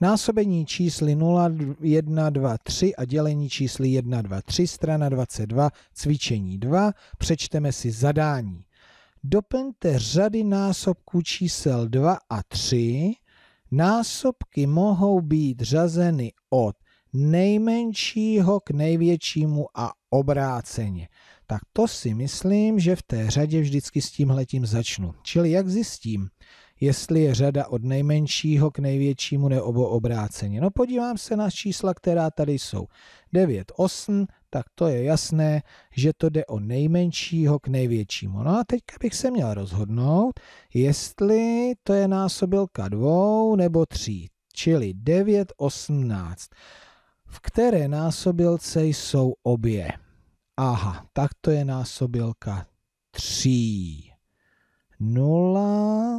Násobení čísly 0, 1, 2, 3 a dělení čísly 1, 2, 3, strana 22, cvičení 2, přečteme si zadání. Doplňte řady násobků čísel 2 a 3. Násobky mohou být řazeny od nejmenšího k největšímu a obráceně. Tak to si myslím, že v té řadě vždycky s tímhletím začnu. Čili jak zjistím? jestli je řada od nejmenšího k největšímu nebo obráceně. No podívám se na čísla, která tady jsou. 9, 8, tak to je jasné, že to jde o nejmenšího k největšímu. No a teďka bych se měl rozhodnout, jestli to je násobilka 2 nebo 3, čili 9, 18. V které násobilce jsou obě? Aha, tak to je násobilka 3. 0,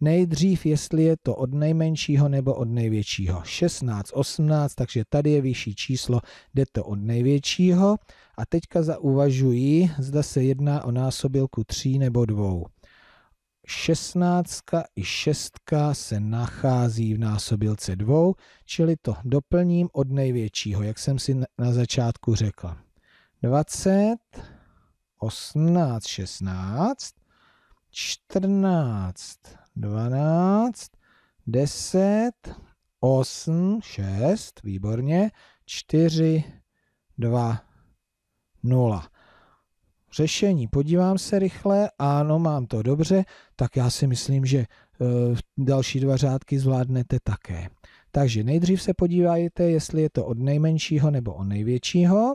Nejdřív, jestli je to od nejmenšího nebo od největšího. 16, 18, takže tady je vyšší číslo, jde to od největšího. A teďka zauvažuji, zda se jedná o násobilku 3 nebo 2. 16 i 6 se nachází v násobilce 2, čili to doplním od největšího, jak jsem si na začátku řekl. 20, 18, 16, 14, 12, 10, 8, 6, výborně, 4, 2, 0. Řešení, podívám se rychle, ano, mám to dobře, tak já si myslím, že e, další dva řádky zvládnete také. Takže nejdřív se podívejte, jestli je to od nejmenšího nebo od největšího,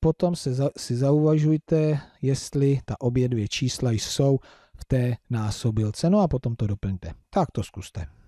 potom se za, si zauvažujte, jestli ta obě dvě čísla jsou té násobilce. No a potom to doplňte. Tak to zkuste.